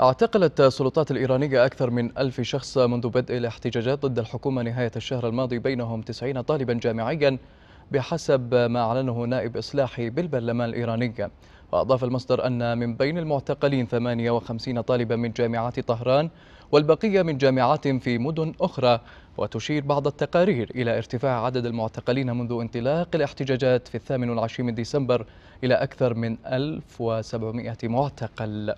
اعتقلت السلطات الإيرانية أكثر من ألف شخص منذ بدء الاحتجاجات ضد الحكومة نهاية الشهر الماضي بينهم 90 طالبا جامعيا بحسب ما أعلنه نائب إصلاحي بالبرلمان الإيراني وأضاف المصدر أن من بين المعتقلين 58 طالبا من جامعات طهران والبقية من جامعات في مدن أخرى وتشير بعض التقارير إلى ارتفاع عدد المعتقلين منذ انطلاق الاحتجاجات في الثامن والعشرين من ديسمبر إلى أكثر من 1700 معتقل